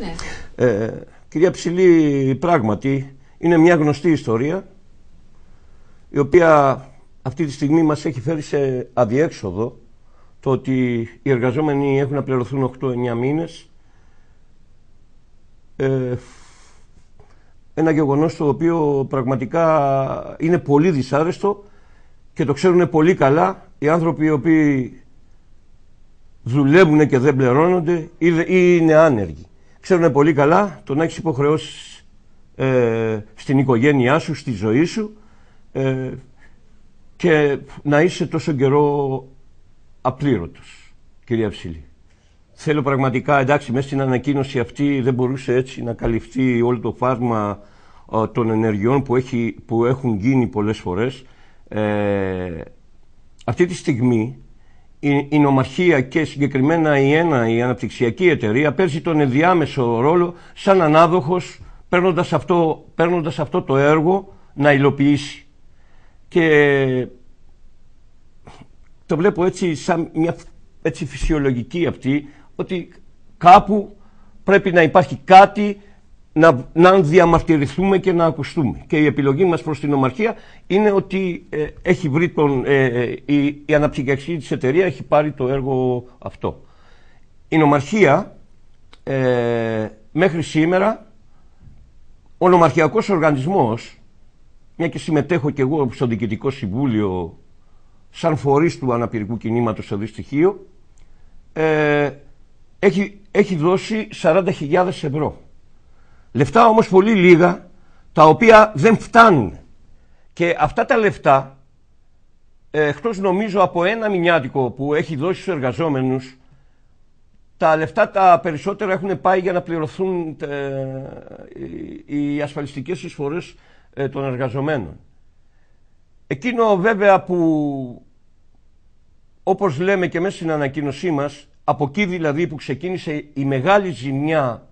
Ναι. Ε, κυρία Ψηλή, πράγματι είναι μια γνωστή ιστορία η οποία αυτή τη στιγμή μας έχει φέρει σε αδιέξοδο το ότι οι εργαζόμενοι έχουν να πληρωθούν 8-9 μήνες ε, ένα γεγονός το οποίο πραγματικά είναι πολύ δυσάρεστο και το ξέρουν πολύ καλά οι άνθρωποι οι οποίοι δουλεύουν και δεν πληρώνονται ή είναι άνεργοι ξέρουν πολύ καλά το να έχεις υποχρεώσεις ε, στην οικογένειά σου, στη ζωή σου ε, και να είσαι τόσο καιρό απλήρωτος, κυρία Ψηλή. Θέλω πραγματικά, εντάξει, μέσα στην ανακοίνωση αυτή δεν μπορούσε έτσι να καλυφθεί όλο το φάσμα ε, των ενεργειών που, έχει, που έχουν γίνει πολλές φορές. αυτή τη στιγμή η, και συγκεκριμένα η ΕΝΑ, η αναπτυξιακή εταιρεία, παίζει τον ενδιάμεσο ρόλο σαν ανάδοχος παίρνοντας αυτό, παίρνοντας αυτό το έργο να υλοποιήσει. Και το βλέπω έτσι σαν μια έτσι φυσιολογική αυτή, ότι κάπου πρέπει να υπάρχει κάτι να, να διαμαρτυρηθούμε και να ακουστούμε. Και η επιλογή μας προς την ομαρχία είναι ότι ε, έχει βρει τον, ε, ε, η, η τη της εταιρεία έχει πάρει το έργο αυτό. Η ομαρχία μέχρι σήμερα, ο νομαρχιακός οργανισμός, μια και συμμετέχω και εγώ στο Διοικητικό Συμβούλιο σαν φορείς του αναπηρικού κινήματος στο δυστυχείο, έχει, έχει δώσει 40.000 ευρώ Λεφτά όμως πολύ λίγα, τα οποία δεν φτάνουν. Και αυτά τα λεφτά, ε, εκτός νομίζω από ένα μηνιάτικο που έχει δώσει στους εργαζόμενους, τα λεφτά τα περισσότερα έχουν πάει για να πληρωθούν ε, οι ασφαλιστικές εισφορές ε, των εργαζομένων. Εκείνο βέβαια που, όπως λέμε και μέσα στην ανακοίνωσή μας, από εκεί δηλαδή που ξεκίνησε η μεγάλη ζημιά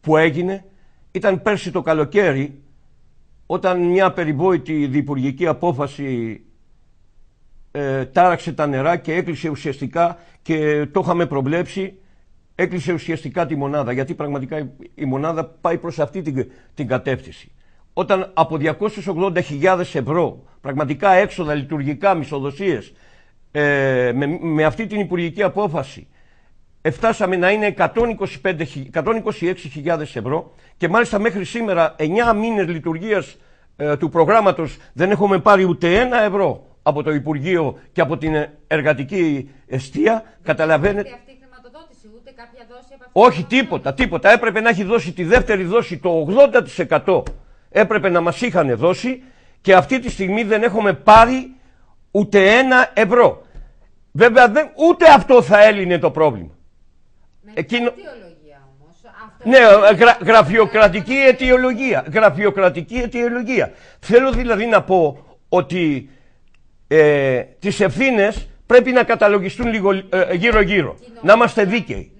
που έγινε ήταν πέρσι το καλοκαίρι όταν μια περιβόητη διπουργική απόφαση ε, τάραξε τα νερά και έκλεισε ουσιαστικά και το είχαμε προβλέψει έκλεισε ουσιαστικά τη μονάδα γιατί πραγματικά η μονάδα πάει προς αυτή την, την κατεύθυνση. Όταν από 280.000 ευρώ πραγματικά έξοδα λειτουργικά μισοδοσίες ε, με, με αυτή την υπουργική απόφαση Εφτάσαμε να είναι 126.000 ευρώ και μάλιστα μέχρι σήμερα 9 μήνες λειτουργίας ε, του προγράμματος δεν έχουμε πάρει ούτε ένα ευρώ από το Υπουργείο και από την εργατική εστία. Καταλαβαίνετε. Αυτή η χρηματοδότηση, ούτε κάποια δόση από Όχι, τίποτα, τίποτα. Έπρεπε να έχει δώσει τη δεύτερη δόση το 80%. Έπρεπε να μας είχαν δώσει και αυτή τη στιγμή δεν έχουμε πάρει ούτε ένα ευρώ. Βέβαια, ούτε αυτό θα έλυνε το πρόβλημα αιτιολογία ναι, ε, γρα, γραφειοκρατική αιτιολογία. Γραφειοκρατική αιτιολογία. Θέλω δηλαδή να πω ότι ε, τις ευθύνες πρέπει να καταλογιστούν λίγο ε, γύρω-γύρω. Να είμαστε δίκαιοι.